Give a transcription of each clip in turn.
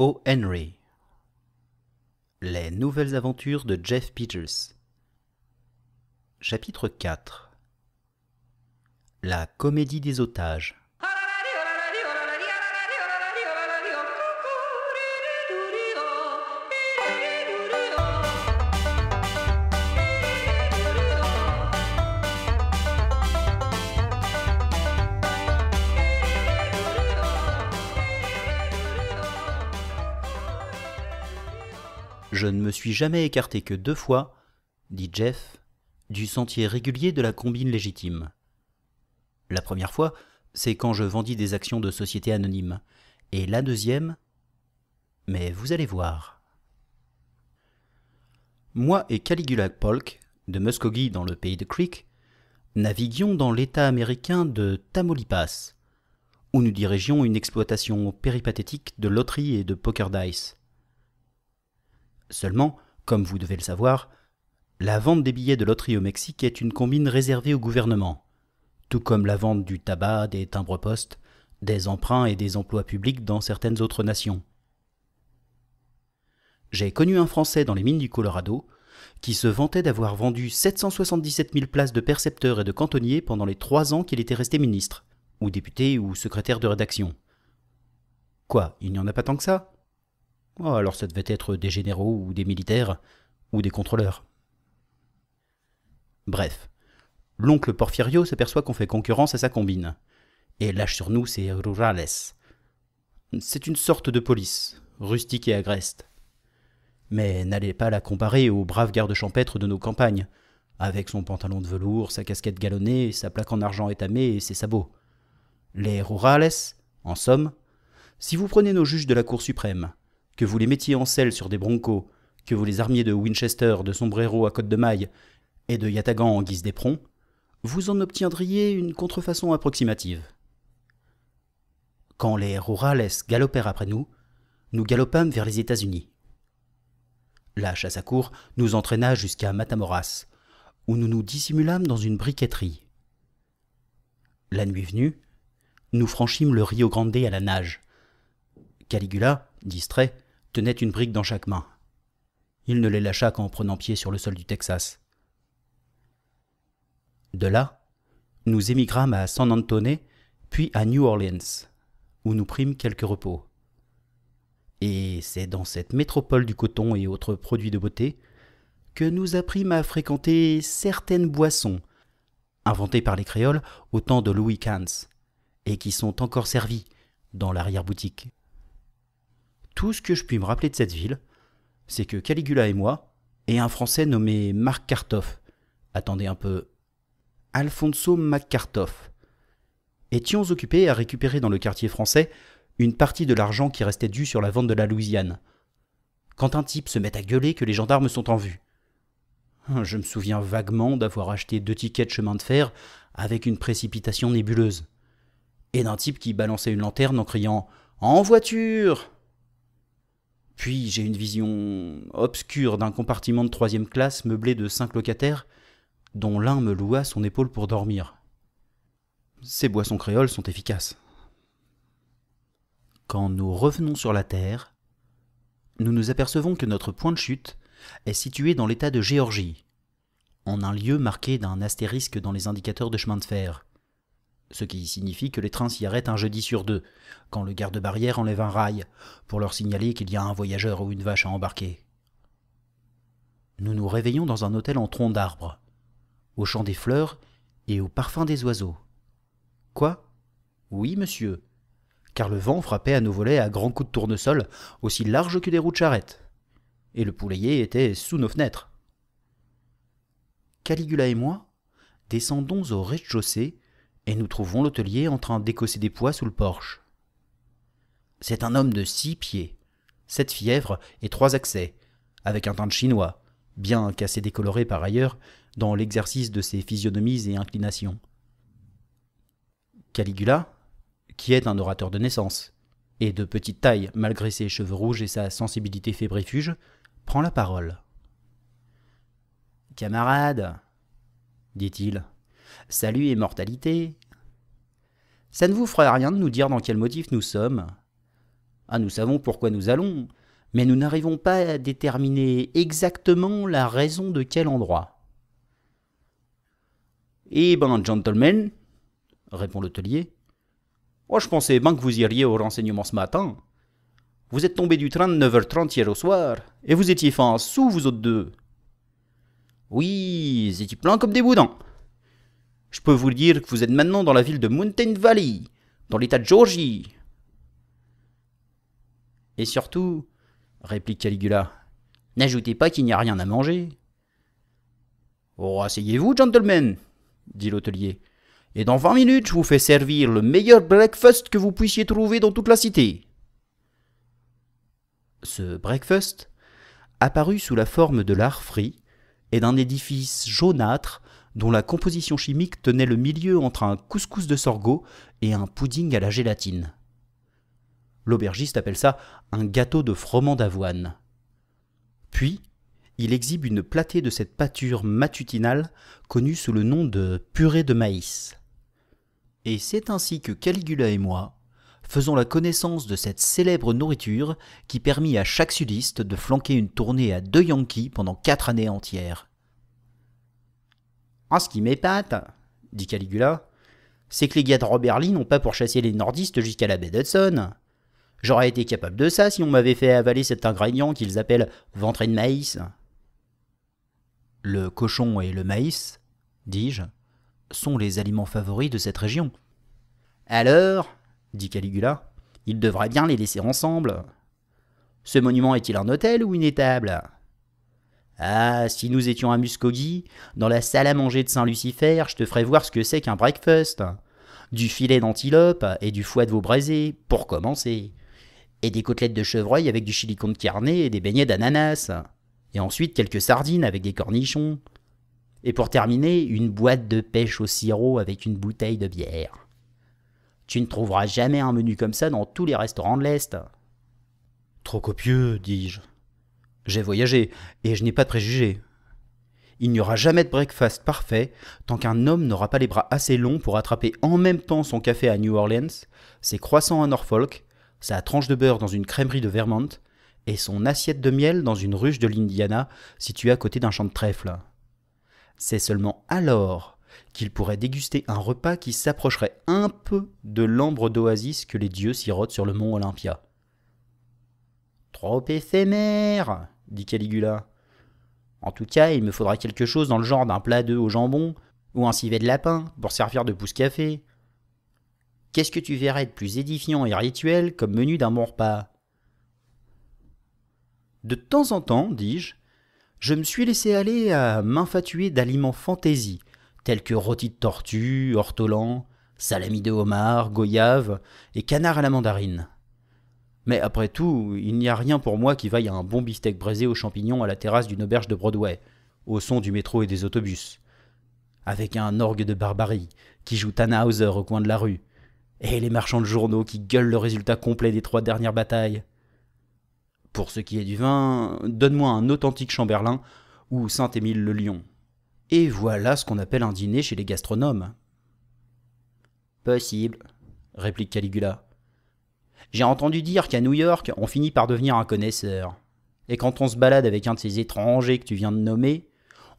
O. Henry. Les nouvelles aventures de Jeff Peters. Chapitre 4 La comédie des otages. Je ne me suis jamais écarté que deux fois, dit Jeff, du sentier régulier de la combine légitime. La première fois, c'est quand je vendis des actions de sociétés anonymes. Et la deuxième Mais vous allez voir. Moi et Caligula Polk, de Muskogee dans le pays de Creek, naviguions dans l'État américain de Tamaulipas, où nous dirigions une exploitation péripathétique de loterie et de poker dice. Seulement, comme vous devez le savoir, la vente des billets de loterie au Mexique est une combine réservée au gouvernement, tout comme la vente du tabac, des timbres-postes, des emprunts et des emplois publics dans certaines autres nations. J'ai connu un Français dans les mines du Colorado qui se vantait d'avoir vendu 777 000 places de percepteurs et de cantonniers pendant les trois ans qu'il était resté ministre, ou député ou secrétaire de rédaction. Quoi, il n'y en a pas tant que ça Oh, alors ça devait être des généraux ou des militaires ou des contrôleurs. Bref, l'oncle Porfirio s'aperçoit qu'on fait concurrence à sa combine et lâche sur nous ses rurales. C'est une sorte de police, rustique et agreste. Mais n'allez pas la comparer aux braves gardes champêtres de nos campagnes, avec son pantalon de velours, sa casquette galonnée, sa plaque en argent étamée et ses sabots. Les rurales, en somme, si vous prenez nos juges de la Cour suprême, que vous les mettiez en selle sur des broncos, que vous les armiez de Winchester, de Sombrero à Côte de Maille et de Yatagan en guise d'éperon, vous en obtiendriez une contrefaçon approximative. Quand les Rurales galopèrent après nous, nous galopâmes vers les États-Unis. La chasse à cour nous entraîna jusqu'à Matamoras, où nous nous dissimulâmes dans une briqueterie. La nuit venue, nous franchîmes le Rio Grande à la nage. Caligula, distrait, tenait une brique dans chaque main. Il ne les lâcha qu'en prenant pied sur le sol du Texas. De là, nous émigrâmes à San Antonio, puis à New Orleans, où nous prîmes quelques repos. Et c'est dans cette métropole du coton et autres produits de beauté que nous apprîmes à fréquenter certaines boissons, inventées par les créoles au temps de Louis Cans, et qui sont encore servies dans l'arrière-boutique. Tout ce que je puis me rappeler de cette ville, c'est que Caligula et moi, et un Français nommé Marc Kartoff, attendez un peu, Alfonso Macartoff, étions occupés à récupérer dans le quartier français une partie de l'argent qui restait dû sur la vente de la Louisiane. Quand un type se met à gueuler que les gendarmes sont en vue. Je me souviens vaguement d'avoir acheté deux tickets de chemin de fer avec une précipitation nébuleuse. Et d'un type qui balançait une lanterne en criant En voiture puis j'ai une vision obscure d'un compartiment de troisième classe meublé de cinq locataires, dont l'un me loua son épaule pour dormir. Ces boissons créoles sont efficaces. Quand nous revenons sur la Terre, nous nous apercevons que notre point de chute est situé dans l'État de Géorgie, en un lieu marqué d'un astérisque dans les indicateurs de chemin de fer, ce qui signifie que les trains s'y arrêtent un jeudi sur deux, quand le garde-barrière enlève un rail, pour leur signaler qu'il y a un voyageur ou une vache à embarquer. Nous nous réveillons dans un hôtel en tronc d'arbre, au champ des fleurs et au parfum des oiseaux. Quoi Oui, monsieur, car le vent frappait à nos volets à grands coups de tournesol, aussi larges que des roues de charrette. Et le poulailler était sous nos fenêtres. Caligula et moi descendons au rez-de-chaussée et nous trouvons l'hôtelier en train d'écosser des pois sous le porche. C'est un homme de six pieds, sept fièvres et trois accès, avec un teint chinois, bien qu'assez décoloré par ailleurs dans l'exercice de ses physionomies et inclinations. Caligula, qui est un orateur de naissance, et de petite taille malgré ses cheveux rouges et sa sensibilité fébrifuge, prend la parole. Camarade, dit-il, Salut et mortalité. Ça ne vous fera rien de nous dire dans quel motif nous sommes. Ah, nous savons pourquoi nous allons, mais nous n'arrivons pas à déterminer exactement la raison de quel endroit. Eh ben, gentlemen, répond l'hôtelier. Oh, je pensais bien que vous iriez au renseignement ce matin. Vous êtes tombé du train de 9h30 hier au soir, et vous étiez fin sous vous autres deux. Oui, étiez plein comme des boudins. Je peux vous dire que vous êtes maintenant dans la ville de Mountain Valley, dans l'état de Georgie. Et surtout, réplique Caligula, n'ajoutez pas qu'il n'y a rien à manger. Oh, asseyez-vous, gentlemen, dit l'hôtelier, et dans vingt minutes, je vous fais servir le meilleur breakfast que vous puissiez trouver dans toute la cité. Ce breakfast apparut sous la forme de l'art frit et d'un édifice jaunâtre dont la composition chimique tenait le milieu entre un couscous de sorgho et un pudding à la gélatine. L'aubergiste appelle ça un gâteau de froment d'avoine. Puis, il exhibe une platée de cette pâture matutinale connue sous le nom de purée de maïs. Et c'est ainsi que Caligula et moi faisons la connaissance de cette célèbre nourriture qui permit à chaque sudiste de flanquer une tournée à deux Yankees pendant quatre années entières. Ah, ce qui m'épate, dit Caligula, c'est que les gars de Lee n'ont pas pour chasser les nordistes jusqu'à la baie d'Hudson. J'aurais été capable de ça si on m'avait fait avaler cet ingrédient qu'ils appellent ventre de maïs. Le cochon et le maïs, dis-je, sont les aliments favoris de cette région. Alors, dit Caligula, ils devraient bien les laisser ensemble. Ce monument est-il un hôtel ou une étable ah, si nous étions à Muscogee, dans la salle à manger de Saint-Lucifer, je te ferais voir ce que c'est qu'un breakfast. Du filet d'antilope et du foie de veau braisé, pour commencer. Et des côtelettes de chevreuil avec du chili de carnet et des beignets d'ananas. Et ensuite quelques sardines avec des cornichons. Et pour terminer, une boîte de pêche au sirop avec une bouteille de bière. Tu ne trouveras jamais un menu comme ça dans tous les restaurants de l'Est. Trop copieux, dis-je. J'ai voyagé, et je n'ai pas de préjugés. Il n'y aura jamais de breakfast parfait tant qu'un homme n'aura pas les bras assez longs pour attraper en même temps son café à New Orleans, ses croissants à Norfolk, sa tranche de beurre dans une crèmerie de Vermont, et son assiette de miel dans une ruche de l'Indiana située à côté d'un champ de trèfle. C'est seulement alors qu'il pourrait déguster un repas qui s'approcherait un peu de l'ambre d'oasis que les dieux sirotent sur le mont Olympia. Trop éphémère dit Caligula. En tout cas, il me faudra quelque chose dans le genre d'un plat d'œufs au jambon, ou un civet de lapin, pour servir de pousse-café. Qu'est-ce que tu verrais de plus édifiant et rituel comme menu d'un bon repas De temps en temps, dis-je, je me suis laissé aller à m'infatuer d'aliments fantaisie, tels que rôti de tortue, ortolan, salami de homard, goyave et canard à la mandarine. Mais après tout, il n'y a rien pour moi qui vaille à un bon bistec braisé aux champignons à la terrasse d'une auberge de Broadway, au son du métro et des autobus. Avec un orgue de barbarie, qui joue Tannhauser au coin de la rue. Et les marchands de journaux qui gueulent le résultat complet des trois dernières batailles. Pour ce qui est du vin, donne-moi un authentique Chamberlain ou Saint-Émile le Lion. Et voilà ce qu'on appelle un dîner chez les gastronomes. Possible, réplique Caligula. J'ai entendu dire qu'à New York, on finit par devenir un connaisseur. Et quand on se balade avec un de ces étrangers que tu viens de nommer,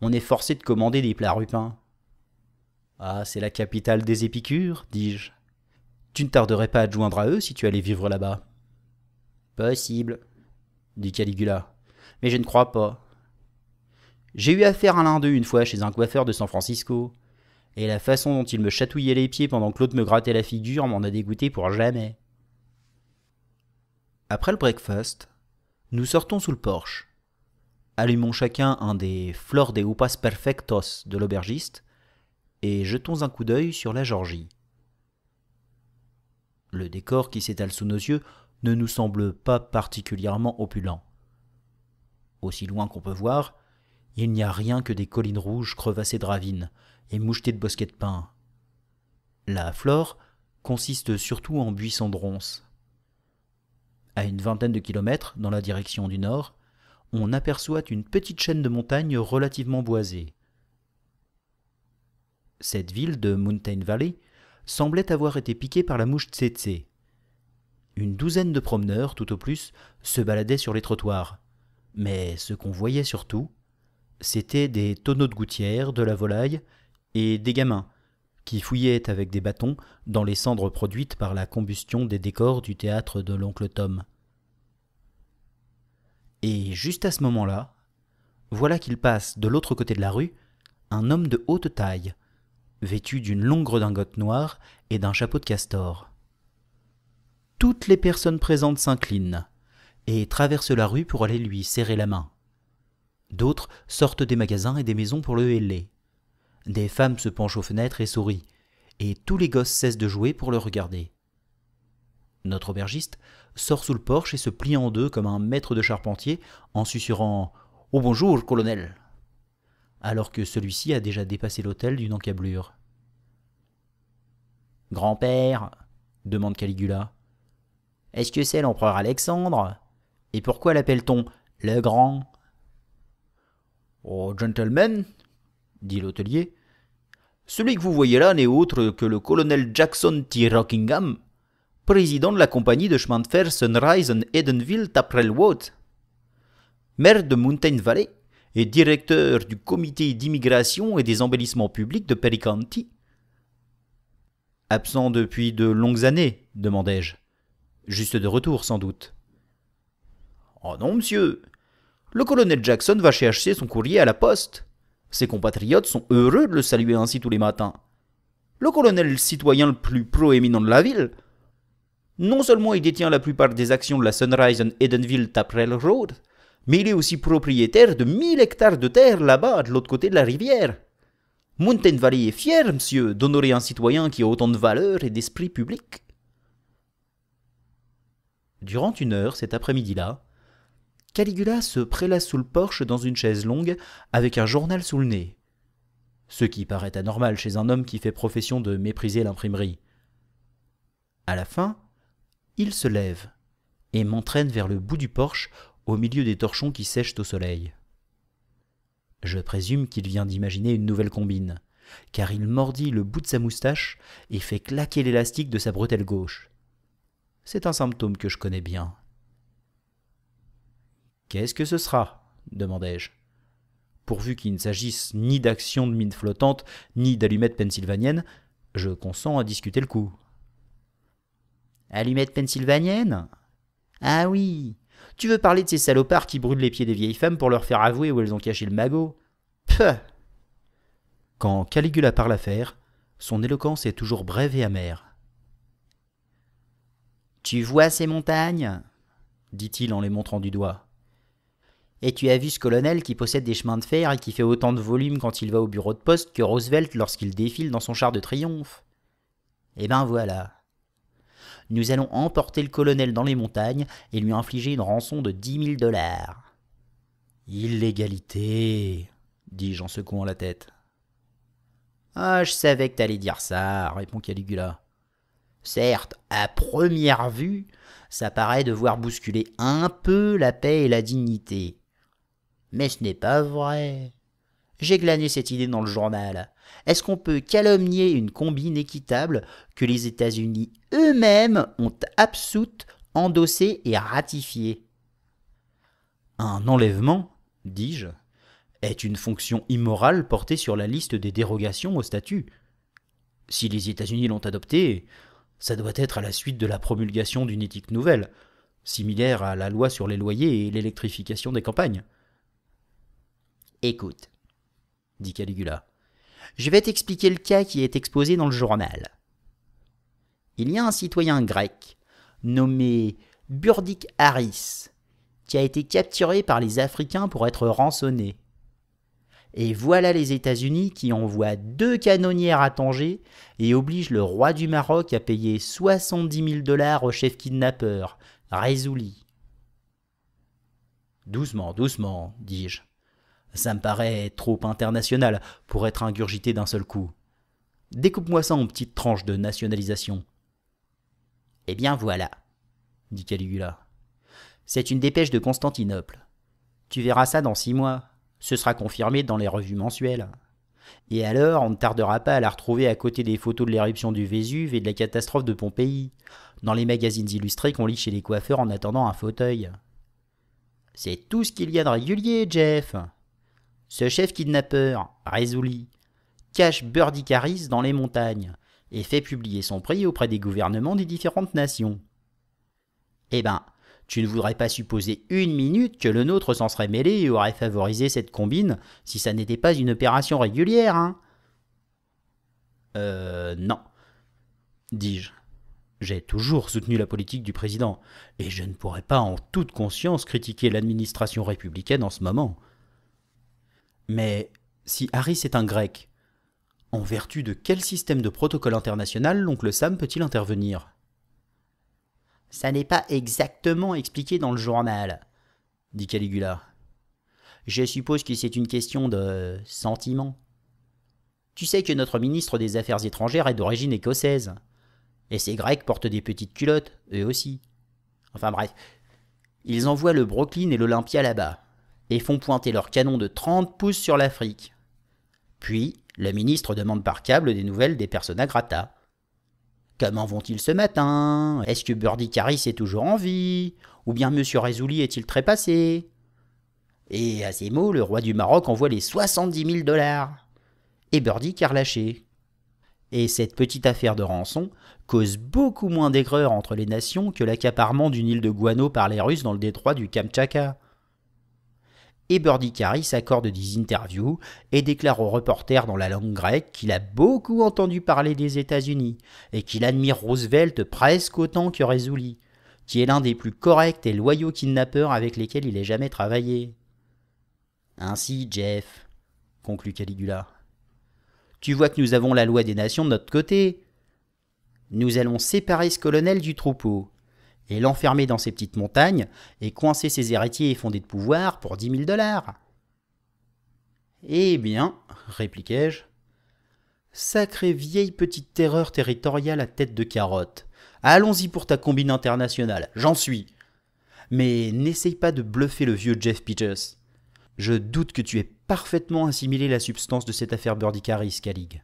on est forcé de commander des plats rupins. Ah, c'est la capitale des épicures, dis-je. Tu ne tarderais pas à te joindre à eux si tu allais vivre là-bas. Possible, dit Caligula. Mais je ne crois pas. J'ai eu affaire à l'un d'eux une fois chez un coiffeur de San Francisco, et la façon dont il me chatouillait les pieds pendant que l'autre me grattait la figure m'en a dégoûté pour jamais. Après le breakfast, nous sortons sous le porche. Allumons chacun un des flores de upas perfectos de l'aubergiste et jetons un coup d'œil sur la Georgie. Le décor qui s'étale sous nos yeux ne nous semble pas particulièrement opulent. Aussi loin qu'on peut voir, il n'y a rien que des collines rouges crevassées de ravines et mouchetées de bosquets de pins. La flore consiste surtout en buissons de ronces, à une vingtaine de kilomètres, dans la direction du nord, on aperçoit une petite chaîne de montagnes relativement boisée. Cette ville de Mountain Valley semblait avoir été piquée par la mouche tsetse. Une douzaine de promeneurs, tout au plus, se baladaient sur les trottoirs. Mais ce qu'on voyait surtout, c'était des tonneaux de gouttière, de la volaille et des gamins qui fouillait avec des bâtons dans les cendres produites par la combustion des décors du théâtre de l'oncle Tom. Et juste à ce moment-là, voilà qu'il passe de l'autre côté de la rue un homme de haute taille, vêtu d'une longue redingote noire et d'un chapeau de castor. Toutes les personnes présentes s'inclinent et traversent la rue pour aller lui serrer la main. D'autres sortent des magasins et des maisons pour le héler. Des femmes se penchent aux fenêtres et sourient, et tous les gosses cessent de jouer pour le regarder. Notre aubergiste sort sous le porche et se plie en deux comme un maître de charpentier en susurrant Oh bonjour, colonel alors que celui-ci a déjà dépassé l'hôtel d'une encablure. Grand-père demande Caligula. Est-ce que c'est l'empereur Alexandre Et pourquoi l'appelle-t-on le grand Oh, gentleman dit l'hôtelier. Celui que vous voyez là n'est autre que le colonel Jackson T. Rockingham, président de la compagnie de chemin de fer Sunrise and Edenville Taprelwood, maire de Mountain Valley et directeur du comité d'immigration et des embellissements publics de Perry County. Absent depuis de longues années, demandai-je. Juste de retour, sans doute. Oh non, monsieur. Le colonel Jackson va chercher son courrier à la poste. Ses compatriotes sont heureux de le saluer ainsi tous les matins. Le colonel citoyen le plus proéminent de la ville, non seulement il détient la plupart des actions de la Sunrise and Edenville Tap Road, mais il est aussi propriétaire de 1000 hectares de terre là-bas, de l'autre côté de la rivière. Mountain Valley est fier, monsieur, d'honorer un citoyen qui a autant de valeur et d'esprit public. Durant une heure cet après-midi-là, Caligula se prélasse sous le porche dans une chaise longue avec un journal sous le nez. Ce qui paraît anormal chez un homme qui fait profession de mépriser l'imprimerie. À la fin, il se lève et m'entraîne vers le bout du porche au milieu des torchons qui sèchent au soleil. Je présume qu'il vient d'imaginer une nouvelle combine, car il mordit le bout de sa moustache et fait claquer l'élastique de sa bretelle gauche. C'est un symptôme que je connais bien. Qu'est-ce que ce sera demandai-je. Pourvu qu'il ne s'agisse ni d'action de mine flottante, ni d'allumettes pennsylvaniennes, je consens à discuter le coup. Allumettes pennsylvaniennes Ah oui Tu veux parler de ces salopards qui brûlent les pieds des vieilles femmes pour leur faire avouer où elles ont caché le magot Puh Quand Caligula parle à faire, son éloquence est toujours brève et amère. Tu vois ces montagnes dit-il en les montrant du doigt. Et tu as vu ce colonel qui possède des chemins de fer et qui fait autant de volume quand il va au bureau de poste que Roosevelt lorsqu'il défile dans son char de triomphe. Eh ben voilà. Nous allons emporter le colonel dans les montagnes et lui infliger une rançon de dix mille dollars. Illégalité, dis-je en secouant la tête. Ah, je savais que t'allais dire ça, répond Caligula. Certes, à première vue, ça paraît devoir bousculer un peu la paix et la dignité. Mais ce n'est pas vrai. J'ai glané cette idée dans le journal. Est-ce qu'on peut calomnier une combine équitable que les États-Unis eux-mêmes ont absoute, endossée et ratifiée Un enlèvement, dis-je, est une fonction immorale portée sur la liste des dérogations au statut. Si les États-Unis l'ont adoptée, ça doit être à la suite de la promulgation d'une éthique nouvelle, similaire à la loi sur les loyers et l'électrification des campagnes. Écoute, dit Caligula, je vais t'expliquer le cas qui est exposé dans le journal. Il y a un citoyen grec, nommé Burdik Harris, qui a été capturé par les Africains pour être rançonné. Et voilà les États-Unis qui envoient deux canonnières à Tanger et obligent le roi du Maroc à payer 70 mille dollars au chef kidnappeur, Rezouli. Doucement, doucement, dis-je. Ça me paraît trop international pour être ingurgité d'un seul coup. Découpe-moi ça en petites tranches de nationalisation. Eh bien voilà, dit Caligula. C'est une dépêche de Constantinople. Tu verras ça dans six mois. Ce sera confirmé dans les revues mensuelles. Et alors, on ne tardera pas à la retrouver à côté des photos de l'éruption du Vésuve et de la catastrophe de Pompéi, dans les magazines illustrés qu'on lit chez les coiffeurs en attendant un fauteuil. C'est tout ce qu'il y a de régulier, Jeff, ce chef kidnappeur, Résouli, cache Burdicaris dans les montagnes et fait publier son prix auprès des gouvernements des différentes nations. Eh ben, tu ne voudrais pas supposer une minute que le nôtre s'en serait mêlé et aurait favorisé cette combine si ça n'était pas une opération régulière, hein Euh, non, dis-je. J'ai toujours soutenu la politique du président, et je ne pourrais pas en toute conscience critiquer l'administration républicaine en ce moment. Mais si Harris est un grec, en vertu de quel système de protocole international l'oncle Sam peut-il intervenir Ça n'est pas exactement expliqué dans le journal, dit Caligula. Je suppose que c'est une question de sentiment. Tu sais que notre ministre des Affaires étrangères est d'origine écossaise. Et ces Grecs portent des petites culottes, eux aussi. Enfin bref, ils envoient le Brooklyn et l'Olympia là-bas et font pointer leur canon de 30 pouces sur l'Afrique. Puis, le ministre demande par câble des nouvelles des personnes à Grata. Comment vont-ils ce matin Est-ce que Caris est toujours en vie Ou bien Monsieur Rezouli est-il trépassé Et à ces mots, le roi du Maroc envoie les 70 000 dollars. Et Burdick lâché. Et cette petite affaire de rançon cause beaucoup moins d'aigreur entre les nations que l'accaparement d'une île de guano par les Russes dans le détroit du Kamtchatka et Birdie Carey s'accorde des interviews et déclare au reporter dans la langue grecque qu'il a beaucoup entendu parler des États-Unis et qu'il admire Roosevelt presque autant que Rezouli, qui est l'un des plus corrects et loyaux kidnappeurs avec lesquels il ait jamais travaillé. Ainsi, Jeff, conclut Caligula. Tu vois que nous avons la loi des nations de notre côté. Nous allons séparer ce colonel du troupeau, et l'enfermer dans ses petites montagnes et coincer ses héritiers et fondés de pouvoir pour dix mille dollars. Eh bien, répliquai-je, sacrée vieille petite terreur territoriale à tête de carotte, allons-y pour ta combine internationale, j'en suis. Mais n'essaye pas de bluffer le vieux Jeff Peters. Je doute que tu aies parfaitement assimilé la substance de cette affaire Burdicaris, Kalig.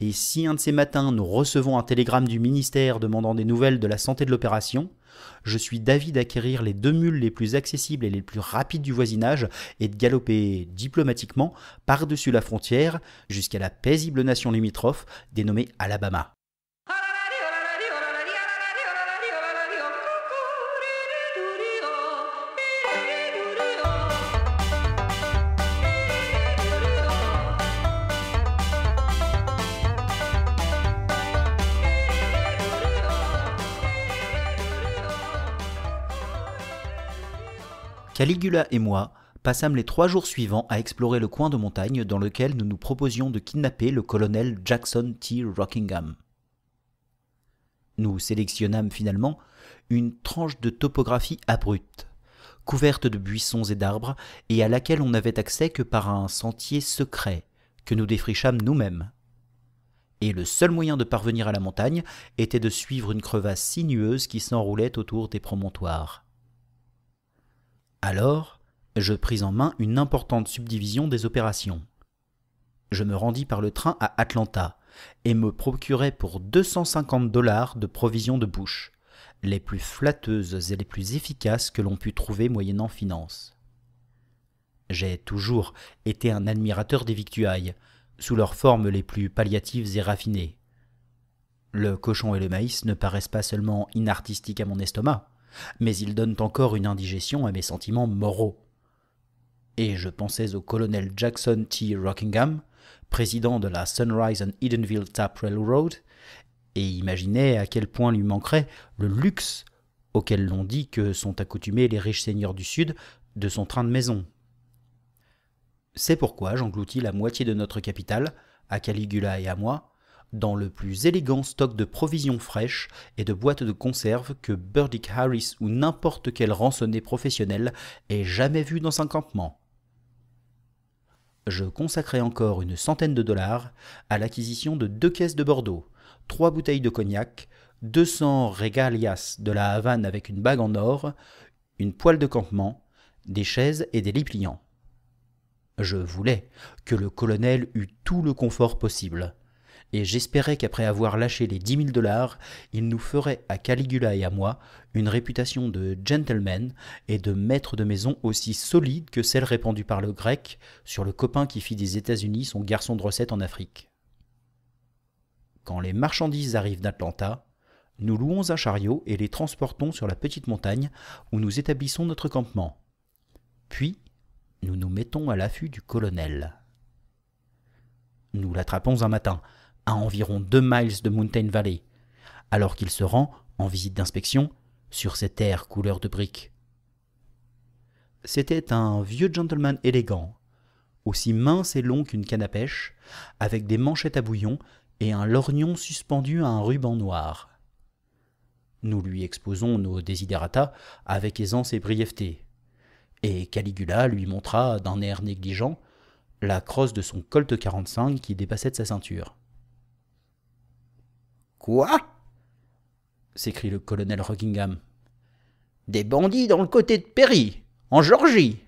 Et si un de ces matins nous recevons un télégramme du ministère demandant des nouvelles de la santé de l'opération, je suis d'avis d'acquérir les deux mules les plus accessibles et les plus rapides du voisinage et de galoper diplomatiquement par-dessus la frontière jusqu'à la paisible nation limitrophe dénommée Alabama. Caligula et moi passâmes les trois jours suivants à explorer le coin de montagne dans lequel nous nous proposions de kidnapper le colonel Jackson T. Rockingham. Nous sélectionnâmes finalement une tranche de topographie abrupte, couverte de buissons et d'arbres, et à laquelle on n'avait accès que par un sentier secret que nous défrichâmes nous-mêmes. Et le seul moyen de parvenir à la montagne était de suivre une crevasse sinueuse qui s'enroulait autour des promontoires. Alors, je pris en main une importante subdivision des opérations. Je me rendis par le train à Atlanta et me procurai pour 250 dollars de provisions de bouche, les plus flatteuses et les plus efficaces que l'on pût trouver moyennant finance. J'ai toujours été un admirateur des victuailles, sous leurs formes les plus palliatives et raffinées. Le cochon et le maïs ne paraissent pas seulement inartistiques à mon estomac, mais ils donnent encore une indigestion à mes sentiments moraux. Et je pensais au colonel Jackson T. Rockingham, président de la Sunrise and Edenville Tap Railroad, et imaginais à quel point lui manquerait le luxe auquel l'on dit que sont accoutumés les riches seigneurs du Sud de son train de maison. C'est pourquoi j'engloutis la moitié de notre capital, à Caligula et à moi, dans le plus élégant stock de provisions fraîches et de boîtes de conserve que Burdick Harris ou n'importe quel rançonné professionnel ait jamais vu dans un campement. Je consacrai encore une centaine de dollars à l'acquisition de deux caisses de Bordeaux, trois bouteilles de cognac, 200 régalias de la Havane avec une bague en or, une poêle de campement, des chaises et des lits pliants. Je voulais que le colonel eût tout le confort possible, et j'espérais qu'après avoir lâché les dix mille dollars, il nous ferait à Caligula et à moi une réputation de gentleman et de maître de maison aussi solide que celle répandue par le grec sur le copain qui fit des États-Unis son garçon de recette en Afrique. Quand les marchandises arrivent d'Atlanta, nous louons un chariot et les transportons sur la petite montagne où nous établissons notre campement. Puis, nous nous mettons à l'affût du colonel. Nous l'attrapons un matin, à environ deux miles de Mountain Valley, alors qu'il se rend, en visite d'inspection, sur cette terres couleur de briques. C'était un vieux gentleman élégant, aussi mince et long qu'une canne à pêche, avec des manchettes à bouillon et un lorgnon suspendu à un ruban noir. Nous lui exposons nos desiderata avec aisance et brièveté, et Caligula lui montra, d'un air négligent, la crosse de son colt 45 qui dépassait de sa ceinture. Quoi s'écrie le colonel Rockingham. Des bandits dans le côté de Perry, en Georgie.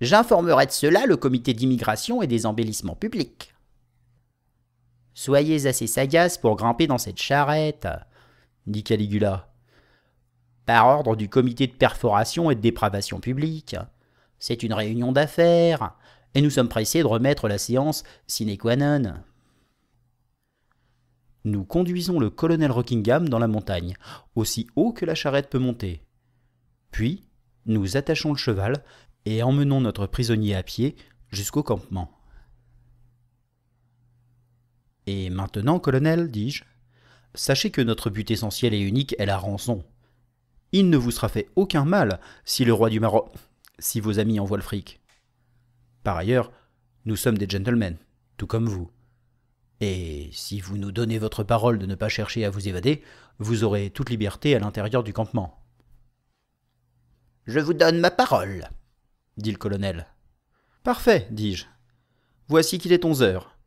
J'informerai de cela le comité d'immigration et des embellissements publics. Soyez assez sagaces pour grimper dans cette charrette, dit Caligula. Par ordre du comité de perforation et de dépravation publique. C'est une réunion d'affaires, et nous sommes pressés de remettre la séance sine qua non. Nous conduisons le colonel Rockingham dans la montagne, aussi haut que la charrette peut monter. Puis, nous attachons le cheval et emmenons notre prisonnier à pied jusqu'au campement. Et maintenant, colonel, dis-je, sachez que notre but essentiel et unique est la rançon. Il ne vous sera fait aucun mal si le roi du Maroc. si vos amis envoient le fric. Par ailleurs, nous sommes des gentlemen, tout comme vous. Et si vous nous donnez votre parole de ne pas chercher à vous évader, vous aurez toute liberté à l'intérieur du campement. Je vous donne ma parole, dit le colonel. Parfait, dis-je. Voici qu'il est onze heures.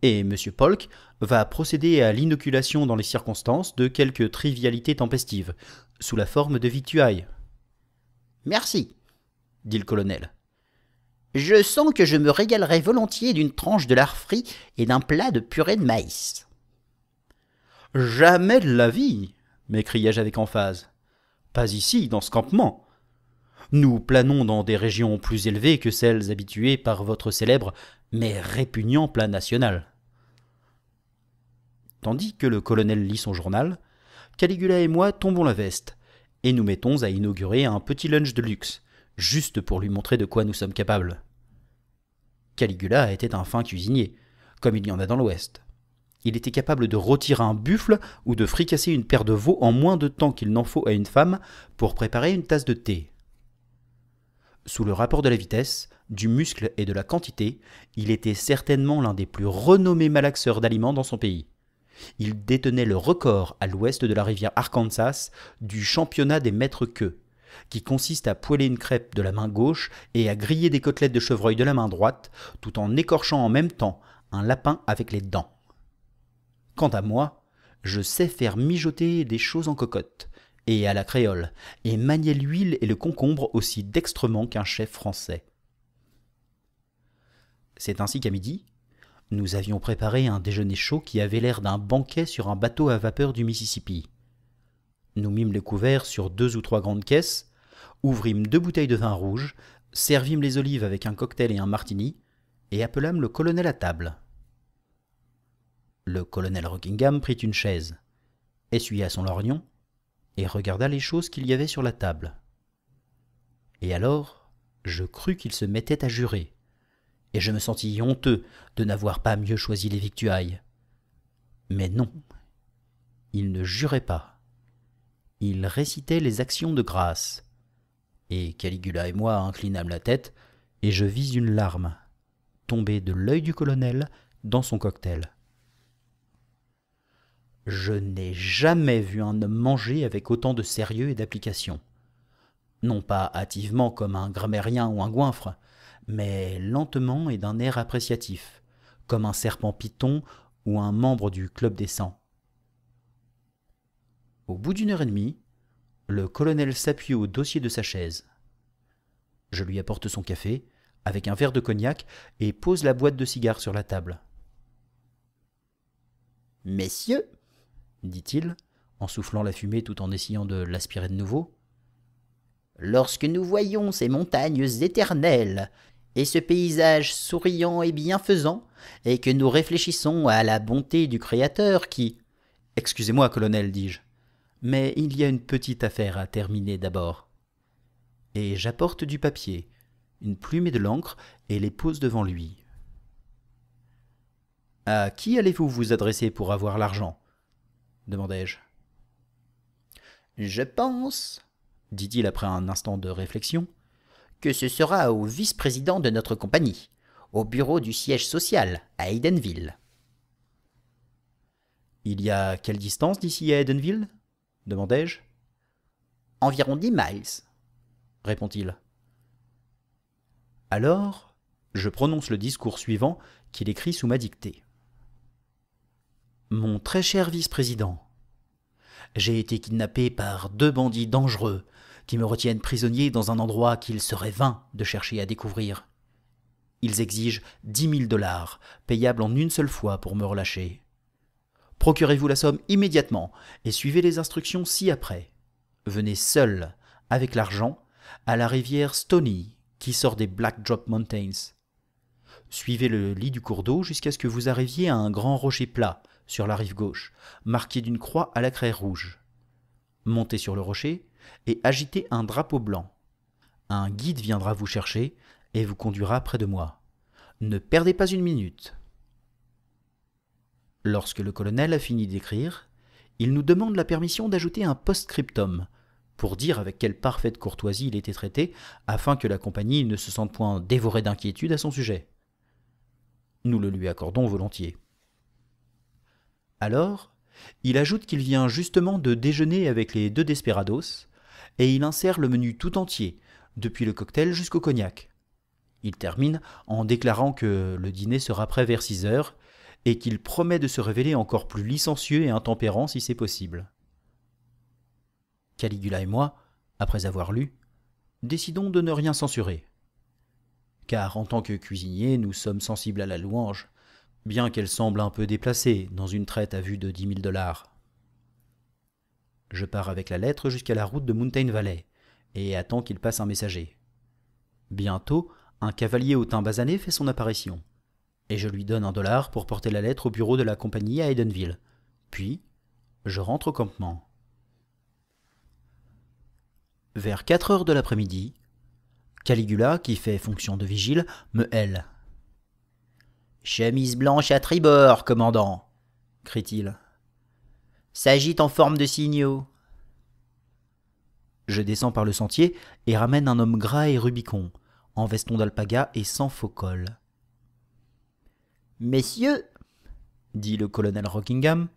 Et M. Polk va procéder à l'inoculation dans les circonstances de quelques trivialités tempestives, sous la forme de victuailles. Merci, dit le colonel. Je sens que je me régalerais volontiers d'une tranche de lard frit et d'un plat de purée de maïs. Jamais de la vie m'écriai-je avec emphase. Pas ici, dans ce campement. Nous planons dans des régions plus élevées que celles habituées par votre célèbre mais répugnant plat national. Tandis que le colonel lit son journal, Caligula et moi tombons la veste, et nous mettons à inaugurer un petit lunch de luxe, juste pour lui montrer de quoi nous sommes capables. Caligula était un fin cuisinier, comme il y en a dans l'Ouest. Il était capable de rôtir un buffle ou de fricasser une paire de veaux en moins de temps qu'il n'en faut à une femme pour préparer une tasse de thé. Sous le rapport de la vitesse, du muscle et de la quantité, il était certainement l'un des plus renommés malaxeurs d'aliments dans son pays. Il détenait le record à l'ouest de la rivière Arkansas du championnat des maîtres queues, qui consiste à poêler une crêpe de la main gauche et à griller des côtelettes de chevreuil de la main droite, tout en écorchant en même temps un lapin avec les dents. Quant à moi, je sais faire mijoter des choses en cocotte, et à la créole, et manier l'huile et le concombre aussi dextrement qu'un chef français. C'est ainsi qu'à midi, nous avions préparé un déjeuner chaud qui avait l'air d'un banquet sur un bateau à vapeur du Mississippi. Nous mîmes les couverts sur deux ou trois grandes caisses, ouvrîmes deux bouteilles de vin rouge, servîmes les olives avec un cocktail et un martini, et appelâmes le colonel à table. Le colonel Rockingham prit une chaise, essuya son lorgnon, et regarda les choses qu'il y avait sur la table. Et alors, je crus qu'il se mettait à jurer, et je me sentis honteux de n'avoir pas mieux choisi les victuailles. Mais non, il ne jurait pas il récitait les actions de grâce. Et Caligula et moi inclinâmes la tête, et je vis une larme tomber de l'œil du colonel dans son cocktail. Je n'ai jamais vu un homme manger avec autant de sérieux et d'application. Non pas hâtivement comme un grammairien ou un goinfre, mais lentement et d'un air appréciatif, comme un serpent python ou un membre du club des au bout d'une heure et demie, le colonel s'appuie au dossier de sa chaise. Je lui apporte son café, avec un verre de cognac, et pose la boîte de cigares sur la table. Messieurs, dit-il, en soufflant la fumée tout en essayant de l'aspirer de nouveau, lorsque nous voyons ces montagnes éternelles, et ce paysage souriant et bienfaisant, et que nous réfléchissons à la bonté du Créateur qui... Excusez-moi, colonel, dis-je, mais il y a une petite affaire à terminer d'abord. Et j'apporte du papier, une plume et de l'encre, et les pose devant lui. À qui allez-vous vous adresser pour avoir l'argent demandai-je. Je pense, dit-il après un instant de réflexion, que ce sera au vice-président de notre compagnie, au bureau du siège social, à Edenville. Il y a quelle distance d'ici à Edenville demandai-je. Environ dix miles, répond-il. Alors, je prononce le discours suivant qu'il écrit sous ma dictée. Mon très cher vice-président, j'ai été kidnappé par deux bandits dangereux qui me retiennent prisonnier dans un endroit qu'il serait vain de chercher à découvrir. Ils exigent dix mille dollars, payables en une seule fois pour me relâcher. Procurez-vous la somme immédiatement et suivez les instructions ci-après. Venez seul, avec l'argent, à la rivière Stony qui sort des Black Drop Mountains. Suivez le lit du cours d'eau jusqu'à ce que vous arriviez à un grand rocher plat sur la rive gauche, marqué d'une croix à la craie rouge. Montez sur le rocher et agitez un drapeau blanc. Un guide viendra vous chercher et vous conduira près de moi. Ne perdez pas une minute. Lorsque le colonel a fini d'écrire, il nous demande la permission d'ajouter un post-scriptum pour dire avec quelle parfaite courtoisie il était traité, afin que la compagnie ne se sente point dévorée d'inquiétude à son sujet. Nous le lui accordons volontiers. Alors, il ajoute qu'il vient justement de déjeuner avec les deux desperados, et il insère le menu tout entier, depuis le cocktail jusqu'au cognac. Il termine en déclarant que le dîner sera prêt vers 6 heures et qu'il promet de se révéler encore plus licencieux et intempérant si c'est possible. Caligula et moi, après avoir lu, décidons de ne rien censurer. Car en tant que cuisiniers, nous sommes sensibles à la louange, bien qu'elle semble un peu déplacée dans une traite à vue de dix mille dollars. Je pars avec la lettre jusqu'à la route de Mountain Valley et attends qu'il passe un messager. Bientôt, un cavalier au teint basané fait son apparition et je lui donne un dollar pour porter la lettre au bureau de la compagnie à Edenville. Puis, je rentre au campement. Vers 4 heures de l'après-midi, Caligula, qui fait fonction de vigile, me hèle. Chemise blanche à tribord, commandant, crie-t-il. S'agite en forme de signaux. Je descends par le sentier et ramène un homme gras et rubicon, en veston d'alpaga et sans faux col. Messieurs, dit le colonel Rockingham,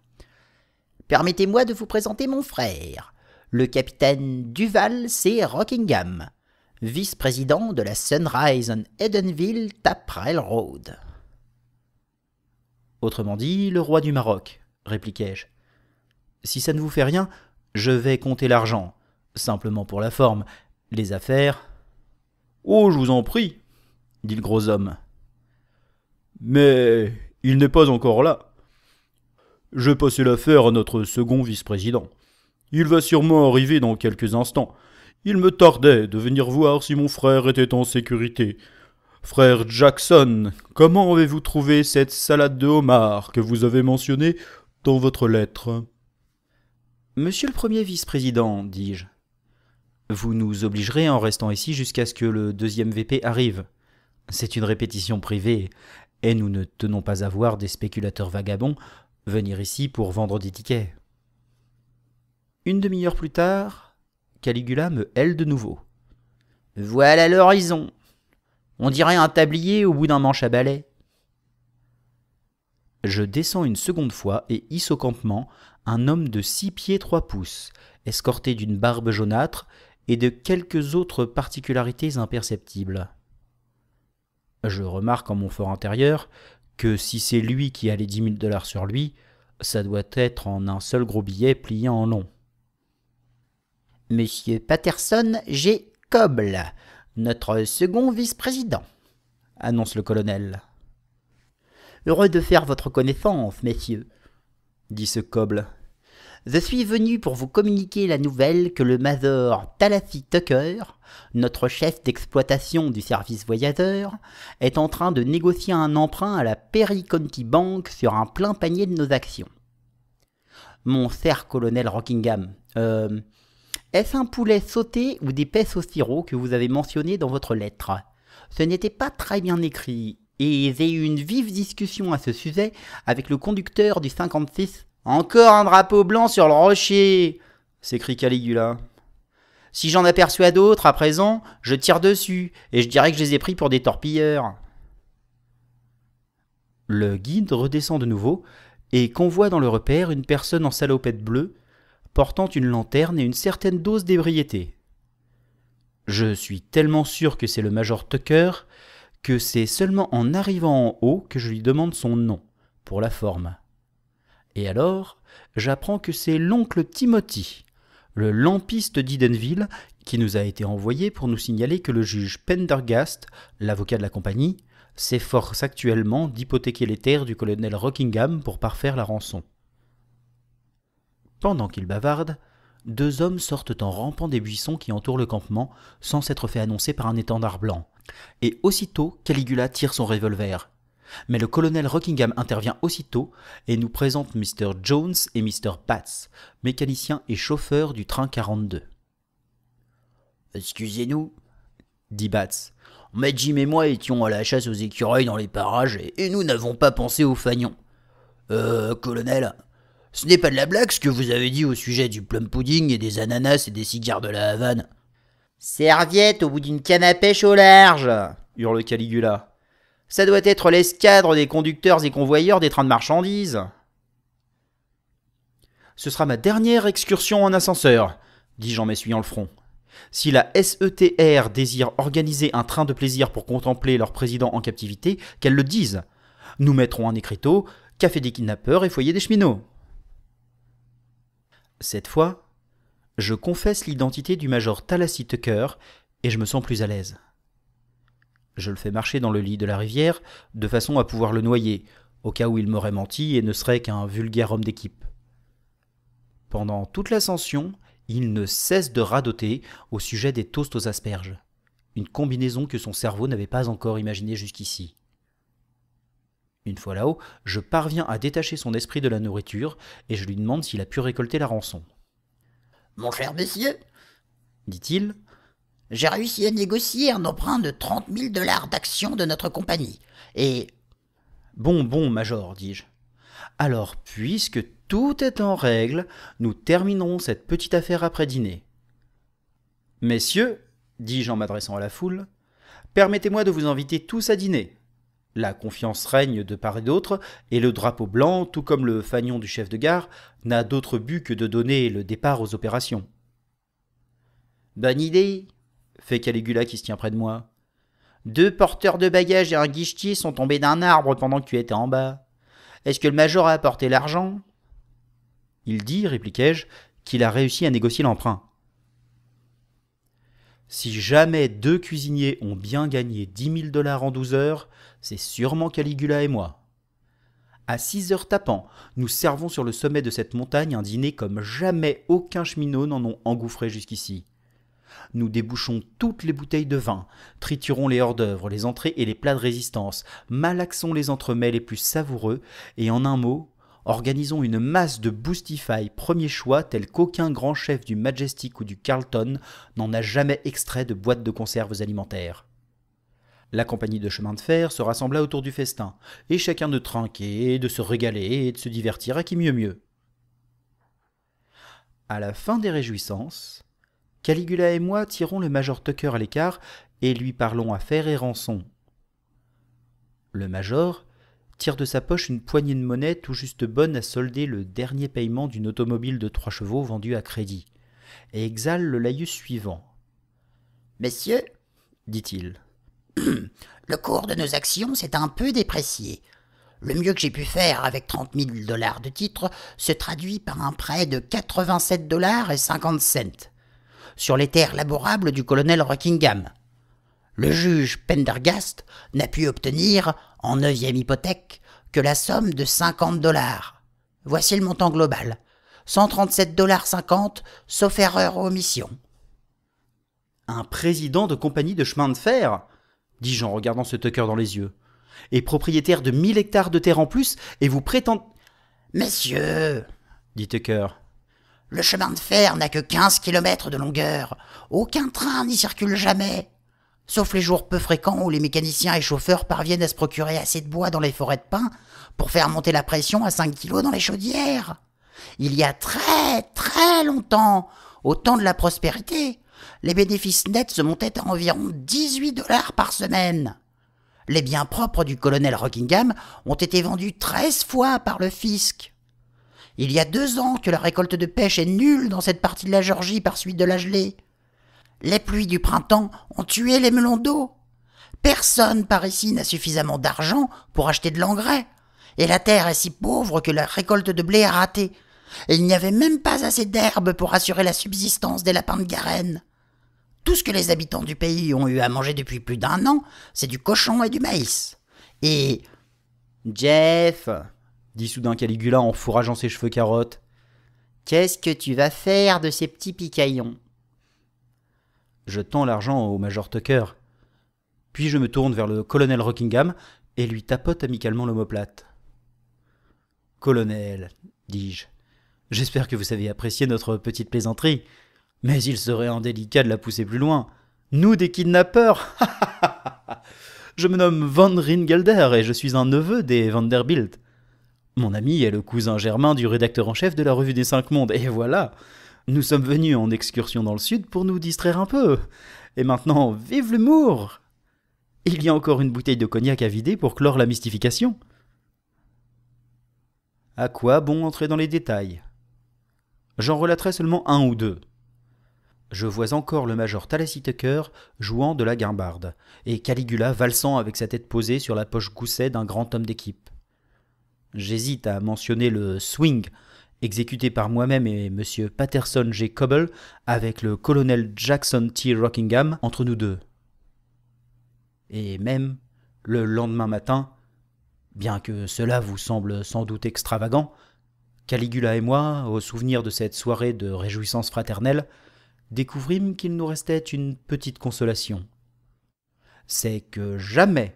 permettez-moi de vous présenter mon frère, le capitaine Duval C. Rockingham, vice-président de la Sunrise and Edenville Tap Road. »« Autrement dit, le roi du Maroc, répliquai-je. Si ça ne vous fait rien, je vais compter l'argent, simplement pour la forme. Les affaires. Oh, je vous en prie, dit le gros homme, mais il n'est pas encore là. Je passais l'affaire à notre second vice-président. Il va sûrement arriver dans quelques instants. Il me tardait de venir voir si mon frère était en sécurité. Frère Jackson, comment avez-vous trouvé cette salade de homard que vous avez mentionnée dans votre lettre Monsieur le premier vice-président, dis-je, vous nous obligerez en restant ici jusqu'à ce que le deuxième VP arrive. C'est une répétition privée. Et nous ne tenons pas à voir des spéculateurs vagabonds venir ici pour vendre des tickets. Une demi-heure plus tard, Caligula me hèle de nouveau. Voilà l'horizon. On dirait un tablier au bout d'un manche à balai. Je descends une seconde fois et hisse au campement un homme de six pieds trois pouces, escorté d'une barbe jaunâtre et de quelques autres particularités imperceptibles. Je remarque en mon fort intérieur que si c'est lui qui a les dix mille dollars sur lui, ça doit être en un seul gros billet plié en long. Monsieur Patterson j'ai Cobble, notre second vice-président, annonce le colonel. Heureux de faire votre connaissance, messieurs, dit ce Cobble. » Je suis venu pour vous communiquer la nouvelle que le Mazor Talassi Tucker, notre chef d'exploitation du service voyageur, est en train de négocier un emprunt à la Perry County Bank sur un plein panier de nos actions. Mon cher colonel Rockingham, euh, est-ce un poulet sauté ou des pêches au sirop que vous avez mentionné dans votre lettre Ce n'était pas très bien écrit, et j'ai eu une vive discussion à ce sujet avec le conducteur du 56 encore un drapeau blanc sur le rocher s'écrie Caligula. Si j'en aperçois d'autres à présent, je tire dessus, et je dirais que je les ai pris pour des torpilleurs. Le guide redescend de nouveau, et convoie dans le repère une personne en salopette bleue, portant une lanterne et une certaine dose d'ébriété. Je suis tellement sûr que c'est le major Tucker que c'est seulement en arrivant en haut que je lui demande son nom, pour la forme. Et alors, j'apprends que c'est l'oncle Timothy, le lampiste d'Idenville, qui nous a été envoyé pour nous signaler que le juge Pendergast, l'avocat de la compagnie, s'efforce actuellement d'hypothéquer les terres du colonel Rockingham pour parfaire la rançon. Pendant qu'il bavarde, deux hommes sortent en rampant des buissons qui entourent le campement sans s'être fait annoncer par un étendard blanc. Et aussitôt, Caligula tire son revolver mais le colonel Rockingham intervient aussitôt et nous présente Mr. Jones et Mr. Bats, mécaniciens et chauffeurs du train 42. Excusez-nous, dit Bats. mais Jim et moi étions à la chasse aux écureuils dans les parages et, nous n'avons pas pensé aux fagnons. Euh, colonel, ce n'est pas de la blague ce que vous avez dit au sujet du plum pudding et des ananas et des cigares de la Havane. Serviette au bout d'une canne à pêche au large hurle Caligula. Ça doit être l'escadre des conducteurs et convoyeurs des trains de marchandises. Ce sera ma dernière excursion en ascenseur, dis-je en m'essuyant le front. Si la SETR désire organiser un train de plaisir pour contempler leur président en captivité, qu'elle le dise. Nous mettrons un écriteau Café des kidnappeurs et foyer des cheminots. Cette fois, je confesse l'identité du major Talassie Tucker et je me sens plus à l'aise. Je le fais marcher dans le lit de la rivière, de façon à pouvoir le noyer, au cas où il m'aurait menti et ne serait qu'un vulgaire homme d'équipe. Pendant toute l'ascension, il ne cesse de radoter au sujet des toasts aux asperges, une combinaison que son cerveau n'avait pas encore imaginée jusqu'ici. Une fois là-haut, je parviens à détacher son esprit de la nourriture et je lui demande s'il a pu récolter la rançon. Mon cher messier dit-il, j'ai réussi à négocier un emprunt de trente mille dollars d'action de notre compagnie. Et... Bon, bon, Major, dis-je. Alors, puisque tout est en règle, nous terminerons cette petite affaire après dîner. Messieurs, dis-je en m'adressant à la foule, permettez-moi de vous inviter tous à dîner. La confiance règne de part et d'autre, et le drapeau blanc, tout comme le fanion du chef de gare, n'a d'autre but que de donner le départ aux opérations. Bonne idée, fait Caligula qui se tient près de moi. Deux porteurs de bagages et un guichetier sont tombés d'un arbre pendant que tu étais en bas. Est-ce que le major a apporté l'argent Il dit, répliquai-je, qu'il a réussi à négocier l'emprunt. Si jamais deux cuisiniers ont bien gagné dix mille dollars en douze heures, c'est sûrement Caligula et moi. À six heures tapant, nous servons sur le sommet de cette montagne un dîner comme jamais aucun cheminot n'en ont engouffré jusqu'ici. Nous débouchons toutes les bouteilles de vin, triturons les hors-d'œuvre, les entrées et les plats de résistance, malaxons les entremets les plus savoureux, et en un mot, organisons une masse de boostify premier choix tel qu'aucun grand chef du Majestic ou du Carlton n'en a jamais extrait de boîtes de conserves alimentaires. La compagnie de chemin de fer se rassembla autour du festin, et chacun de trinquer, de se régaler et de se divertir à qui mieux mieux. À la fin des réjouissances, Caligula et moi tirons le major Tucker à l'écart et lui parlons affaires et rançon. Le major tire de sa poche une poignée de monnaie tout juste bonne à solder le dernier paiement d'une automobile de trois chevaux vendue à crédit, et exhale le laïus suivant. Messieurs, dit-il, le cours de nos actions s'est un peu déprécié. Le mieux que j'ai pu faire avec trente mille dollars de titres se traduit par un prêt de 87 dollars et 50 cents sur les terres laborables du colonel Rockingham. Le juge Pendergast n'a pu obtenir, en neuvième hypothèque, que la somme de 50 dollars. Voici le montant global. 137 dollars 50, sauf erreur ou omission. Un président de compagnie de chemin de fer dis-je en regardant ce Tucker dans les yeux. Et propriétaire de 1000 hectares de terre en plus, et vous prétendez. Messieurs dit Tucker, le chemin de fer n'a que 15 kilomètres de longueur. Aucun train n'y circule jamais. Sauf les jours peu fréquents où les mécaniciens et chauffeurs parviennent à se procurer assez de bois dans les forêts de pins pour faire monter la pression à 5 kilos dans les chaudières. Il y a très très longtemps, au temps de la prospérité, les bénéfices nets se montaient à environ 18 dollars par semaine. Les biens propres du colonel Rockingham ont été vendus 13 fois par le fisc. Il y a deux ans que la récolte de pêche est nulle dans cette partie de la Géorgie par suite de la gelée. Les pluies du printemps ont tué les melons d'eau. Personne par ici n'a suffisamment d'argent pour acheter de l'engrais. Et la terre est si pauvre que la récolte de blé a raté. Et il n'y avait même pas assez d'herbe pour assurer la subsistance des lapins de Garenne. Tout ce que les habitants du pays ont eu à manger depuis plus d'un an, c'est du cochon et du maïs. Et... Jeff, dit soudain Caligula en fourrageant ses cheveux carottes. Qu'est-ce que tu vas faire de ces petits picaillons Je tends l'argent au Major Tucker. Puis je me tourne vers le colonel Rockingham et lui tapote amicalement l'omoplate. Colonel, dis-je, j'espère que vous avez apprécié notre petite plaisanterie, mais il serait délicat de la pousser plus loin. Nous des kidnappeurs Je me nomme Van Ringelder et je suis un neveu des Vanderbilt. Mon ami est le cousin germain du rédacteur en chef de la revue des Cinq Mondes, et voilà Nous sommes venus en excursion dans le sud pour nous distraire un peu. Et maintenant, vive l'humour Il y a encore une bouteille de cognac à vider pour clore la mystification. À quoi bon entrer dans les détails J'en relaterai seulement un ou deux. Je vois encore le major Thalassy jouant de la guimbarde, et Caligula valsant avec sa tête posée sur la poche gousset d'un grand homme d'équipe. J'hésite à mentionner le swing exécuté par moi-même et M. Patterson G. Cobble avec le colonel Jackson T. Rockingham entre nous deux. Et même le lendemain matin, bien que cela vous semble sans doute extravagant, Caligula et moi, au souvenir de cette soirée de réjouissance fraternelle, découvrîmes qu'il nous restait une petite consolation. C'est que jamais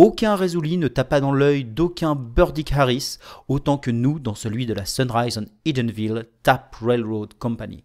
aucun Rezuli ne tapa dans l'œil d'aucun Burdick Harris, autant que nous dans celui de la Sunrise on Edenville Tap Railroad Company.